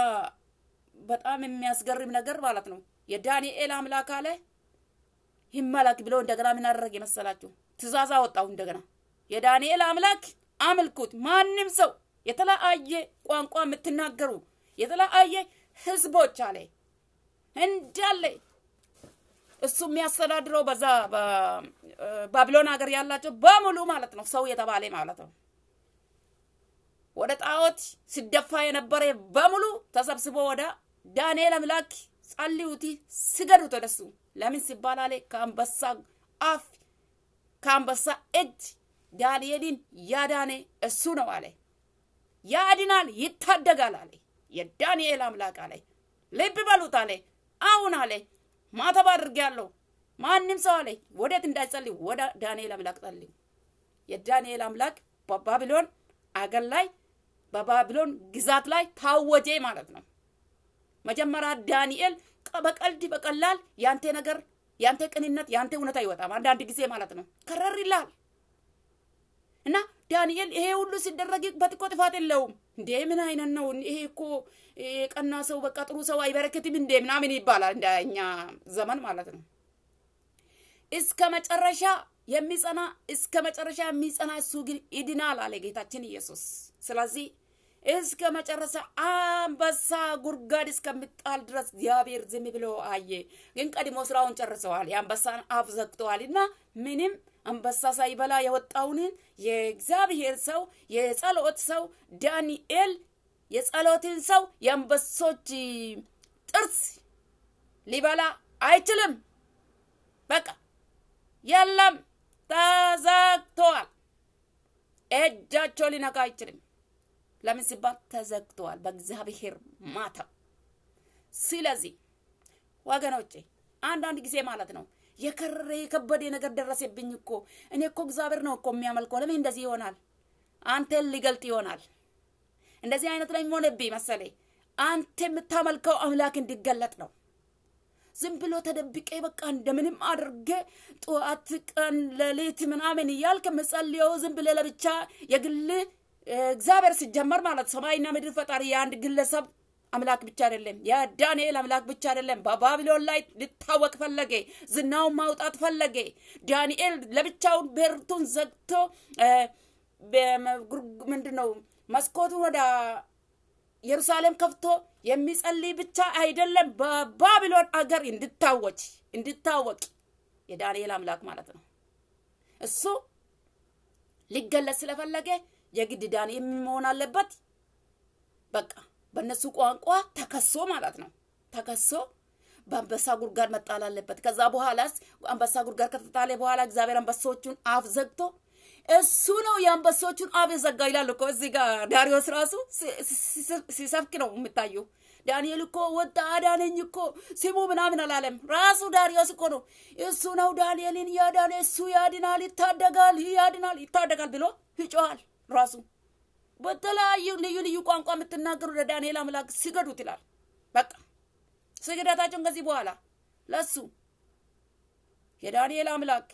በጣም የሚያስገርም ነገር ማለት ነው። የዳንኤል አምላክ አለ ይመለክ ብሎ እንደገና ምን አደረግ የመሰላችሁ? ትእዛዝ አወጣሁ። እንደገና የዳንኤል አምላክ አምልኩት። ማንም ሰው የተለያየ ቋንቋ የምትናገሩ የተለያየ ህዝቦች አለ እንዳለ እሱ የሚያስተዳድረው በዛ ባቢሎን ሀገር ያላቸው በሙሉ ማለት ነው፣ ሰው የተባለ ማለት ነው። ወደ ጣዖት ሲደፋ የነበረ በሙሉ ተሰብስቦ ወደ ዳንኤል አምላክ ጸልዩቲ፣ ስገዱት ወደሱ። ለምን ሲባል አለ ከአንበሳ አፍ ከአንበሳ እጅ ዳንኤልን ያዳነ እሱ ነው አለ። ያድናል፣ ይታደጋል አለ። የዳንኤል አምላክ አለ። ልብ በሉት አለ። አሁን አለ ማተብ አድርጌያለሁ። ማንም ሰው አለ ወዴት እንዳይጸልይ ወደ ዳንኤል አምላክ ጸልይ። የዳንኤል አምላክ በባቢሎን አገር ላይ በባቢሎን ግዛት ላይ ታወጀ ማለት ነው። መጀመሪያ ዳንኤል በቀልድ በቀላል ያንተ ነገር ያንተ ቅንነት ያንተ እውነት አይወጣም አንዳንድ ጊዜ ማለት ነው። ከረር ይላል እና ዳንኤል ይሄ ሁሉ ሲደረግበት እኮ ጥፋት የለውም እንዴ! ምን አይነት ነው ይሄ እኮ የቀና ሰው በቃ ጥሩ ሰው አይበረከትም እንዴ ምናምን ይባላል። እንደ እኛ ዘመን ማለት ነው። እስከ መጨረሻ የሚጸና እስከ መጨረሻ የሚጸና እሱ ግን ይድናል አለ ጌታችን ኢየሱስ። ስለዚህ እስከ መጨረሻ አንበሳ ጉድጓድ እስከሚጣል ድረስ እግዚአብሔር ዝም ብሎ አየ። ግን ቀድሞ ስራውን ጨርሰዋል። የአንበሳን አፍ ዘግተዋል እና ምንም አንበሳ ሳይበላ የወጣውን የእግዚአብሔር ሰው የጸሎት ሰው ዳንኤል የጸሎትን ሰው የአንበሶች ጥርስ ሊበላ አይችልም። በቃ የለም፣ ተዘግተዋል። እጃቸው ሊነካ አይችልም። ለምን ሲባል ተዘግተዋል በእግዚአብሔር ማተብ። ስለዚህ ወገኖቼ አንዳንድ ጊዜ ማለት ነው የከረረ የከበደ ነገር ደረሰብኝ እኮ እኔ እኮ እግዚአብሔር ነው እኮ የሚያመልከው ለምን እንደዚህ ይሆናል? አንተን ሊገልጥ ይሆናል እንደዚህ አይነት ላይ የሚሆንብኝ መሰለኝ አንተ የምታመልከው አምላክ እንዲገለጥ ነው። ዝም ብሎ ተደብቀ በቃ እንደምንም አድርገ ጠዋት፣ ቀን፣ ሌሊት ምናምን እያልክ ምጸልየው ዝም ብለ ለብቻ የግል እግዚአብሔር ሲጀመር ማለት ሰማይና ምድር ፈጣሪ የአንድ ግለሰብ አምላክ ብቻ አይደለም። የዳንኤል አምላክ ብቻ አይደለም። በባቢሎን ላይ ሊታወቅ ፈለገ፣ ዝናውን ማውጣት ፈለገ። ዳንኤል ለብቻውን ብርቱን ዘግቶ ምንድን ነው መስኮቱ ወደ ኢየሩሳሌም ከፍቶ የሚጸልይ ብቻ አይደለም፣ በባቢሎን አገር እንድታወጭ እንድታወቅ የዳንኤል አምላክ ማለት ነው። እሱ ሊገለጽ ስለፈለገ የግድ ዳንኤል መሆን አለበት። በቃ በእነሱ ቋንቋ ተከሶ ማለት ነው። ተከሶ በአንበሳ ጉድጓድ መጣል አለበት። ከዛ በኋላስ አንበሳ ጉድጓድ ከተጣለ በኋላ እግዚአብሔር አንበሳዎቹን አፍ ዘግቶ እሱ ነው የአንበሶቹን አፍ የዘጋ ይላል እኮ እዚህ ጋር ዳሪዎስ ራሱ ሲሰብክ ነው የምታየው። ዳንኤል እኮ ወጣ አዳነኝ እኮ ስሙ ምናምን አላለም። ራሱ ዳሪዎስ እኮ ነው እሱ ነው ዳንኤልን ያዳነ እሱ ያድናል፣ ይታደጋል፣ ያድናል፣ ይታደጋል ብሎ ይጮሃል። ራሱ በተለያዩ ልዩ ልዩ ቋንቋ የምትናገሩ ለዳንኤል አምላክ ሲገዱት ይላል። በቃ ስግደታቸውን ከዚህ በኋላ ለሱ የዳንኤል አምላክ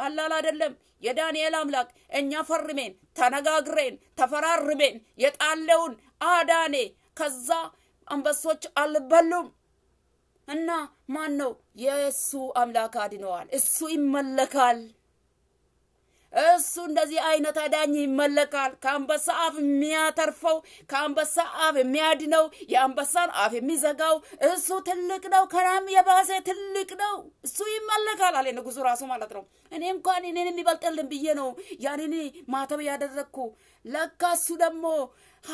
ቀላል አይደለም። የዳንኤል አምላክ እኛ ፈርሜን ተነጋግሬን ተፈራርሜን የጣለውን አዳኔ። ከዛ አንበሶች አልበሉም እና ማን ነው የእሱ አምላክ አድነዋል። እሱ ይመለካል። እሱ እንደዚህ አይነት አዳኝ ይመለካል። ከአንበሳ አፍ የሚያተርፈው ከአንበሳ አፍ የሚያድነው የአንበሳን አፍ የሚዘጋው እሱ ትልቅ ነው። ከራም የባሰ ትልቅ ነው። እሱ ይመለካል አለ ንጉሱ ራሱ ማለት ነው። እኔ እንኳን እኔን የሚበልጥልን ብዬ ነው ያንን ማተብ ያደረግኩ። ለካ እሱ ደግሞ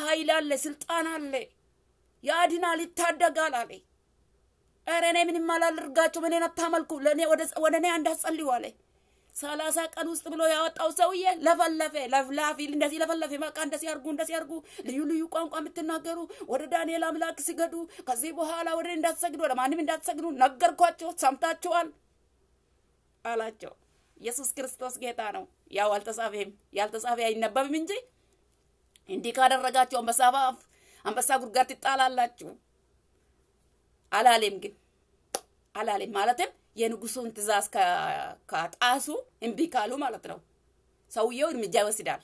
ኃይል አለ፣ ስልጣን አለ፣ ያድናል፣ ይታደጋል አለ። ኧረ እኔ ምንም አላደርጋችሁም፣ እኔን አታመልኩ፣ ወደ እኔ እንዳትጸልዩ አለ ሰላሳ ቀን ውስጥ ብሎ ያወጣው ሰውዬ ለፈለፈ ለፍላፊ እንደዚህ ለፈለፈ በቃ እንደዚህ አርጉ እንደዚህ አርጉ፣ ልዩ ልዩ ቋንቋ የምትናገሩ ወደ ዳንኤል አምላክ ስገዱ፣ ከዚህ በኋላ ወደ እንዳትሰግዱ ለማንም እንዳትሰግዱ ነገርኳቸው፣ ሰምታችኋል አላቸው። ኢየሱስ ክርስቶስ ጌታ ነው። ያው አልተጻፈም፣ ያልተጻፈ አይነበብም እንጂ እንዲህ ካደረጋቸው አንበሳ አፍ አንበሳ ጉድጓድ ትጣላላችሁ አላለም። ግን አላለም ማለትም የንጉሱን ትእዛዝ ከጣሱ እምቢ ካሉ ማለት ነው ሰውየው እርምጃ ይወስዳል።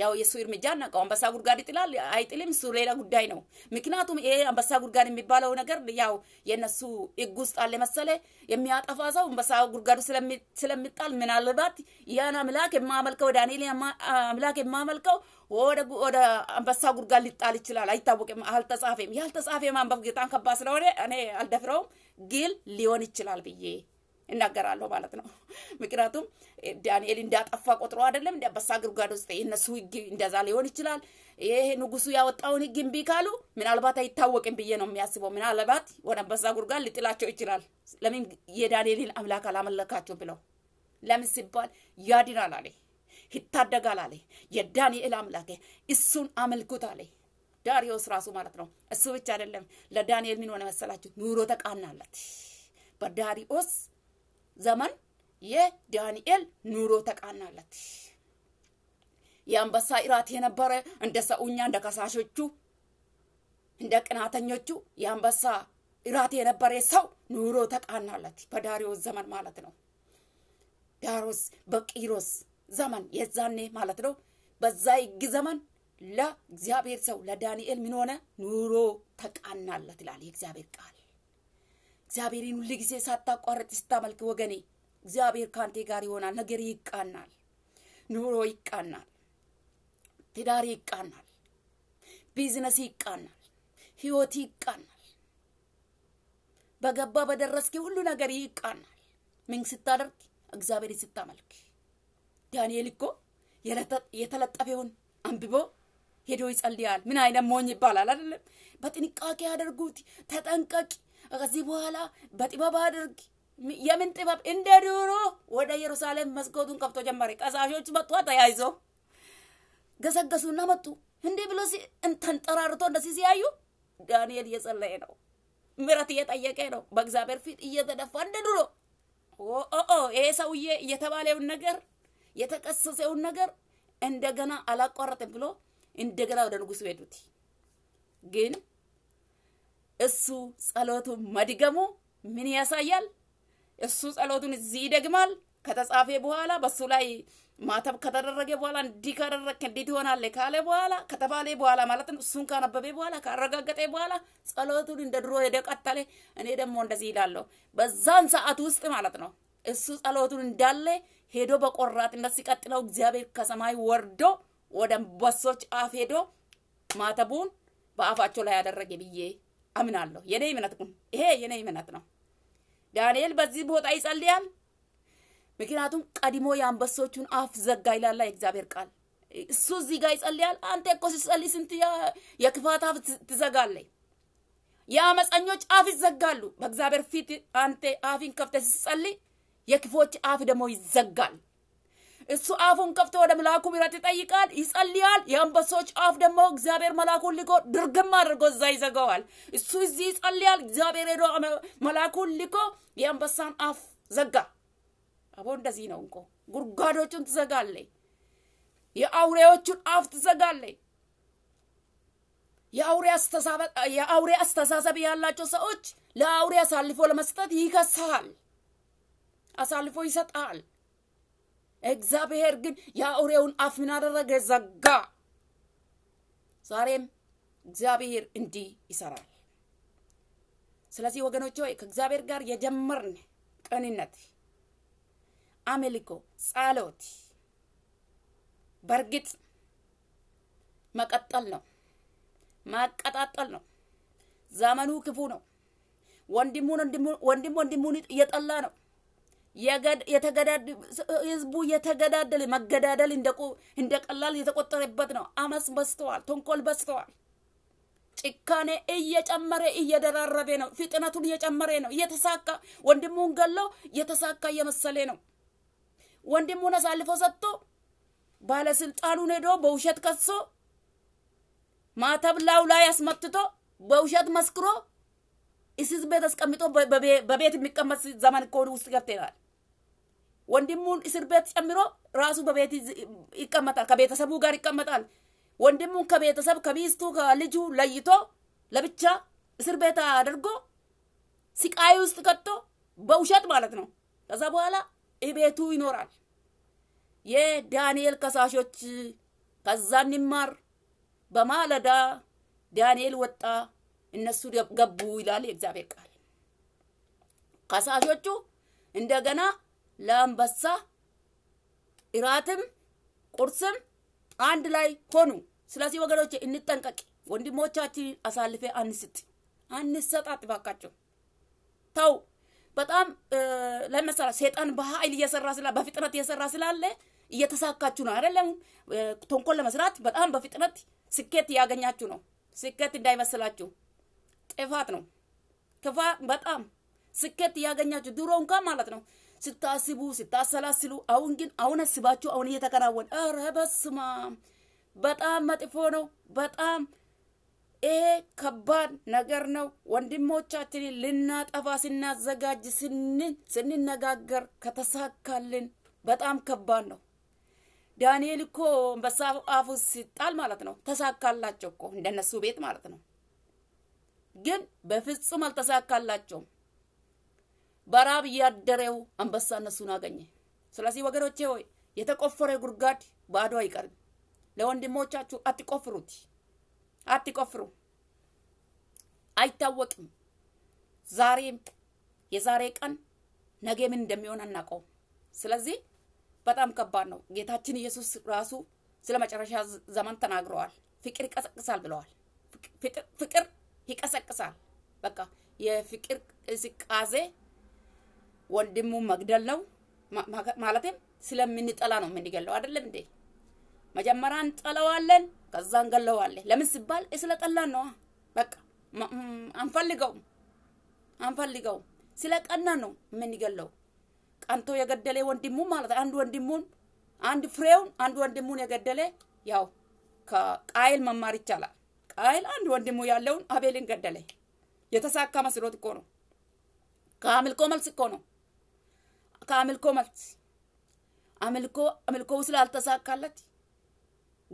ያው የእሱ እርምጃ እናቀው አንበሳ ጉድጓድ ይጥላል አይጥልም፣ እሱ ሌላ ጉዳይ ነው። ምክንያቱም ይሄ አንበሳ ጉድጓድ የሚባለው ነገር ያው የእነሱ ሕግ ውስጥ አለ መሰለ። የሚያጠፋ ሰው አንበሳ ጉድጓዱ ስለሚጣል ምናልባት ያን አምላክ የማመልከው ዳንኤል አምላክ የማመልከው ወደ አንበሳ ጉድጓድ ሊጣል ይችላል። አይታወቅም፣ አልተጻፈም። ያልተጻፈ ማንበብ ጌታን ከባድ ስለሆነ እኔ አልደፍረውም፣ ግን ሊሆን ይችላል ብዬ እናገራለሁ ማለት ነው። ምክንያቱም ዳንኤል እንዳጠፋ ቆጥሮ አይደለም እንዲ አንበሳ ጉድጓድ ውስጥ የእነሱ ህግ እንደዛ ሊሆን ይችላል። ይሄ ንጉሱ ያወጣውን ህግ እምቢ ካሉ ምናልባት አይታወቅም ብዬ ነው የሚያስበው። ምናልባት ወደ በሳ ጉድጓድ ሊጥላቸው ይችላል። ለምን የዳንኤልን አምላክ አላመለካቸው ብለው ለምን ሲባል ያድናል አለ፣ ይታደጋል አለ። የዳንኤል አምላክ እሱን አመልኩት አለ። ዳሪዮስ ራሱ ማለት ነው። እሱ ብቻ አይደለም። ለዳንኤል ምን ሆነ መሰላችሁ? ኑሮ ተቃናለት በዳሪዮስ ዘመን የዳንኤል ኑሮ ተቃናለት። የአንበሳ እራት የነበረ እንደ ሰውኛ እንደ ከሳሾቹ እንደ ቅናተኞቹ የአንበሳ እራት የነበረ ሰው ኑሮ ተቃናለት፣ በዳሪዎስ ዘመን ማለት ነው። ዳሮስ በቂሮስ ዘመን የዛኔ ማለት ነው። በዛ ይግ ዘመን ለእግዚአብሔር ሰው ለዳንኤል ምን ሆነ? ኑሮ ተቃናለት ይላል የእግዚአብሔር ቃል። እግዚአብሔርን ሁል ጊዜ ሳታቋረጥ ስታመልክ ወገኔ እግዚአብሔር ካንቴ ጋር ይሆናል። ነገር ይቃናል፣ ኑሮ ይቃናል፣ ትዳር ይቃናል፣ ቢዝነስ ይቃናል፣ ህይወት ይቃናል። በገባ በደረስኪ ሁሉ ነገር ይቃናል። ምን ስታደርግ? እግዚአብሔር ስታመልክ። ዳንኤል እኮ የተለጠፈውን አንብቦ ሄዶ ይጸልያል። ምን አይነት ሞኝ ይባላል አይደለም? በጥንቃቄ ያደርጉት ተጠንቀቂ ከዚህ በኋላ በጥበብ አድርግ። የምን ጥበብ? እንደ ድሮ ወደ ኢየሩሳሌም መስኮቱን ከፍቶ ጀመረ። ቀሳሾች መጡ፣ ተያይዞ ገሰገሱና መጡ። እንዲህ ብሎ ተንጠራርቶ እንደዚህ ሲያዩ ዳንኤል እየጸለየ ነው፣ ምሕረት እየጠየቀ ነው፣ በእግዚአብሔር ፊት እየተደፋ እንደ ድሮ ይሄ ሰውዬ የተባለውን ነገር የተቀሰሰውን ነገር እንደገና አላቋረጥም ብሎ እንደገና ወደ ንጉሥ ቤዱት ግን እሱ ጸሎቱ መድገሙ ምን ያሳያል? እሱ ጸሎቱን እዚህ ይደግማል። ከተጻፈ በኋላ በሱ ላይ ማተብ ከተደረገ በኋላ እንዲህ ካደረግ እንዲህ ትሆናለህ ካለ በኋላ ከተባለ በኋላ ማለት ነው። እሱን ካነበበ በኋላ ካረጋገጠ በኋላ ጸሎቱን እንደ ድሮ ሄደ ቀጠለ። እኔ ደግሞ እንደዚህ ይላለሁ። በዛን ሰዓት ውስጥ ማለት ነው እሱ ጸሎቱን እንዳለ ሄዶ በቆራጥነት ሲቀጥለው እግዚአብሔር ከሰማይ ወርዶ ወደ አንበሶች አፍ ሄዶ ማተቡን በአፋቸው ላይ ያደረገ ብዬ አምናለሁ። የኔ እምነት ግን ይሄ የኔ እምነት ነው። ዳንኤል በዚህ ቦታ ይጸልያል። ምክንያቱም ቀድሞ የአንበሶቹን አፍ ዘጋ ይላል የእግዚአብሔር ቃል። እሱ እዚህ ጋር ይጸልያል። አንተ እኮ ስትጸልይ ስንት የክፋት አፍ ትዘጋለህ። የአመፀኞች አፍ ይዘጋሉ። በእግዚአብሔር ፊት አንተ አፍን ከፍተህ ስትጸልይ የክፎች አፍ ደግሞ ይዘጋል። እሱ አፉን ከፍቶ ወደ መልአኩ ምሕረት ይጠይቃል፣ ይጸልያል። የአንበሶች አፍ ደግሞ እግዚአብሔር መልአኩን ልኮ ድርግም አድርጎ እዛ ይዘጋዋል። እሱ እዚህ ይጸልያል፣ እግዚአብሔር ሄዶ መልአኩን ልኮ የአንበሳን አፍ ዘጋ። አቦ እንደዚህ ነው እንኮ። ጉርጓዶቹን ትዘጋለይ፣ የአውሬዎቹን አፍ ትዘጋለይ። የአውሬ አስተሳሰብ ያላቸው ሰዎች ለአውሬ አሳልፎ ለመስጠት ይከሳል፣ አሳልፎ ይሰጣል። እግዚአብሔር ግን የአውሬውን አፍ ምን አደረገ? ዘጋ። ዛሬም እግዚአብሔር እንዲህ ይሰራል። ስለዚህ ወገኖች ሆይ ከእግዚአብሔር ጋር የጀመርን ቀንነት፣ አምልኮ፣ ጸሎት በእርግጥ መቀጠል ነው፣ ማቀጣጠል ነው። ዘመኑ ክፉ ነው። ወንድሙን ወንድሙን እየጠላ ነው። ህዝቡ የተገዳደለ መገዳደል እንደ ቀላል የተቆጠረበት ነው። አመፅ በስተዋል፣ ተንኮል በስተዋል። ጭካኔ እየጨመረ እየደራረበ ነው። ፍጥነቱን እየጨመረ ነው። እየተሳካ ወንድሙን ገሎ እየተሳካ እየመሰለ ነው። ወንድሙን አሳልፎ ሰጥቶ ባለስልጣኑን ሄዶ በውሸት ከሶ ማተብ ላዩ ላይ አስመትቶ በውሸት መስክሮ እስር ቤት አስቀምጦ በቤት የሚቀመጥ ዘመን ከሆኑ ውስጥ ገብተናል። ወንድሙን እስር ቤት ጨምሮ ራሱ በቤት ይቀመጣል፣ ከቤተሰቡ ጋር ይቀመጣል። ወንድሙን ከቤተሰብ ከሚስቱ ከልጁ ለይቶ ለብቻ እስር ቤት አድርጎ ስቃይ ውስጥ ከቶ በውሸት ማለት ነው። ከዛ በኋላ እቤቱ ይኖራል። የዳንኤል ከሳሾች ከዛ እንማር። በማለዳ ዳንኤል ወጣ እነሱ ገቡ ይላል የእግዚአብሔር ቃል። ከሳሾቹ እንደገና ለአንበሳ እራትም ቁርስም አንድ ላይ ሆኑ። ስለዚህ ወገኖች እንጠንቀቅ፣ ወንድሞቻችን አሳልፌ አንስጥ አንሰጣት ባካቸው። ተው በጣም ለመሰራ ሴጣን በኃይል እየሰራ ስላ በፍጥነት እየሰራ ስላለ እየተሳካችሁ ነው አይደለም። ተንኮል ለመስራት በጣም በፍጥነት ስኬት እያገኛችሁ ነው። ስኬት እንዳይመስላችሁ። ጥፋት ነው። ክፋ በጣም ስኬት እያገኛችሁ ድሮ እንኳን ማለት ነው ስታስቡ ስታሰላስሉ፣ አሁን ግን አሁን አስባችሁ አሁን እየተከናወነ ኧረ በስመ አብ በጣም መጥፎ ነው። በጣም ይሄ ከባድ ነገር ነው። ወንድሞቻችንን ልናጠፋ ስናዘጋጅ ስንነጋገር ከተሳካልን በጣም ከባድ ነው። ዳንኤል እኮ በአፉ ሲጣል ማለት ነው ተሳካላቸው እኮ እንደነሱ ቤት ማለት ነው። ግን በፍጹም አልተሳካላቸውም። በራብ እያደረው አንበሳ እነሱን አገኘ። ስለዚህ ወገኖቼ ሆይ የተቆፈረ ጉድጓድ ባዶ አይቀርም። ለወንድሞቻችሁ አትቆፍሩት፣ አትቆፍሩ። አይታወቅም። ዛሬም የዛሬ ቀን ነገ ምን እንደሚሆን አናውቀውም። ስለዚህ በጣም ከባድ ነው። ጌታችን ኢየሱስ ራሱ ስለ መጨረሻ ዘመን ተናግረዋል። ፍቅር ይቀሰቅሳል ብለዋል። ፍቅር ይቀሰቅሳል። በቃ የፍቅር ቅዝቃዜ ወንድሙ መግደል ነው ማለትም ስለምንጠላ ነው የምንገለው አይደለም እንዴ? መጀመሪያ እንጠለዋለን፣ ከዛ እንገለዋለን። ለምን ሲባል ስለጠላን ነዋ። በቃ አንፈልገውም አንፈልገውም ስለቀና ነው የምንገለው። ቀንቶ የገደለ ወንድሙ ማለት አንድ ወንድሙን አንድ ፍሬውን አንድ ወንድሙን የገደለ ያው ከቃይል መማር ይቻላል። ቃይል አንድ ወንድሙ ያለውን አቤልን ገደለ። የተሳካ መስሎት እኮ ነው። ከአምልኮ መልስ እኮ ነው። ከአምልኮ መልስ አምልኮ አምልኮው ስላልተሳካለት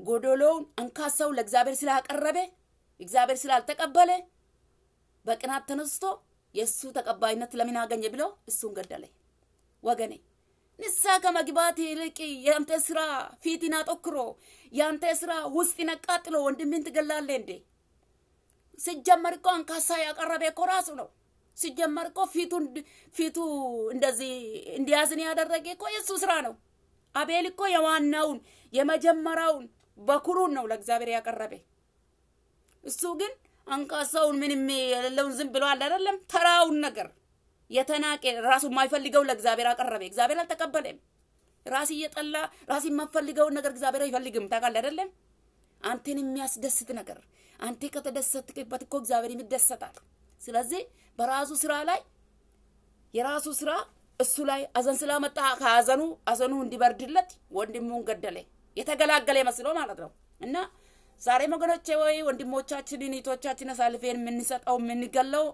ጎዶሎውን አንካሳው ለእግዚአብሔር ስላቀረበ እግዚአብሔር ስላልተቀበለ በቅናት ተነስቶ የእሱ ተቀባይነት ለምን አገኘ ብሎ እሱን ገደለ። ወገኔ ንሳ ከመግባት ይልቅ የአንተ ስራ ፊትን አተኩሮ የአንተ ስራ ውስጥን አቃጥሎ ወንድምን ትገላለህ እንዴ? ሲጀመር እኮ አንካሳ ያቀረበ እኮ ራሱ ነው። ሲጀመር እኮ ፊቱን ፊቱ እንደዚህ እንዲያዝን ያደረገ እኮ የእሱ ስራ ነው። አቤል እኮ የዋናውን የመጀመሪያውን በኩሩን ነው ለእግዚአብሔር ያቀረበ። እሱ ግን አንካሳውን ምንም የሌለውን ዝም ብሎ አለ አይደለም ተራውን ነገር የተናቀ ራሱ የማይፈልገው ለእግዚአብሔር አቀረበ። እግዚአብሔር አልተቀበለም። ራስ እየጠላ ራስ የማፈልገውን ነገር እግዚአብሔር አይፈልግም። ታውቃለህ አይደለም? አንተን የሚያስደስት ነገር አንተ ከተደሰትክበት እኮ እግዚአብሔር ይደሰታል። ስለዚህ በራሱ ስራ ላይ የራሱ ስራ እሱ ላይ አዘን ስላመጣ ከአዘኑ አዘኑ እንዲበርድለት ወንድሙን ገደለ። የተገላገለ መስሎ ማለት ነው። እና ዛሬ ወገኖቼ ወይ ወንድሞቻችንን እህቶቻችን አሳልፌን የምንሰጠው የምንገለው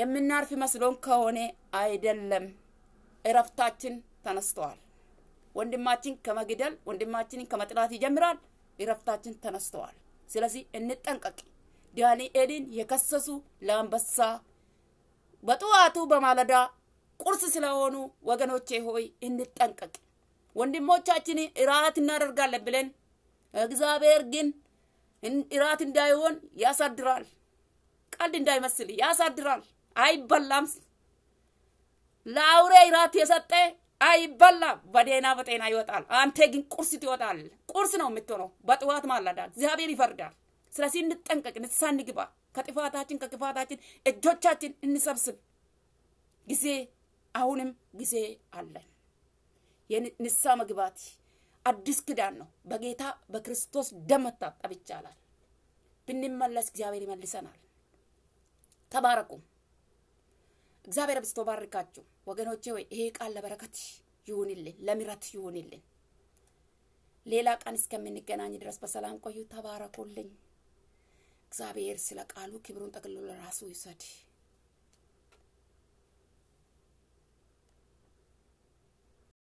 የምናርፍ መስሎን ከሆነ አይደለም፣ እረፍታችን ተነስተዋል። ወንድማችን ከመግደል ወንድማችንን ከመጥላት ይጀምራል። እረፍታችን ተነስተዋል። ስለዚህ እንጠንቀቅ። ዳንኤልን የከሰሱ ለአንበሳ በጠዋቱ በማለዳ ቁርስ ስለሆኑ ወገኖቼ ሆይ እንጠንቀቅ። ወንድሞቻችን እራት እናደርጋለን ብለን እግዚአብሔር ግን እራት እንዳይሆን ያሳድራል። ቀልድ እንዳይመስል ያሳድራል። አይበላም። ለአውሬ ራት የሰጠ አይበላም። በደህና በጤና ይወጣል። አንተ ግን ቁርስ ትወጣል። ቁርስ ነው የምትሆነው በጥዋት ማለዳ። እግዚአብሔር ይፈርዳል። ስለዚህ እንጠንቀቅ፣ ንስሐ እንግባ። ከጥፋታችን ከክፋታችን እጆቻችን እንሰብስብ። ጊዜ አሁንም ጊዜ አለን። የንስሐ መግባት አዲስ ክዳን ነው። በጌታ በክርስቶስ ደም መታጠብ ይቻላል። ብንመለስ እግዚአብሔር ይመልሰናል። ተባረቁም እግዚአብሔር አብዝቶ ባርካችሁ ወገኖቼ። ወይ ይሄ ቃል ለበረከት ይሁንልን፣ ለምረት ይሁንልን። ሌላ ቀን እስከምንገናኝ ድረስ በሰላም ቆዩ። ተባረኩልኝ። እግዚአብሔር ስለ ቃሉ ክብሩን ጠቅልሎ ለራሱ ይውሰድ።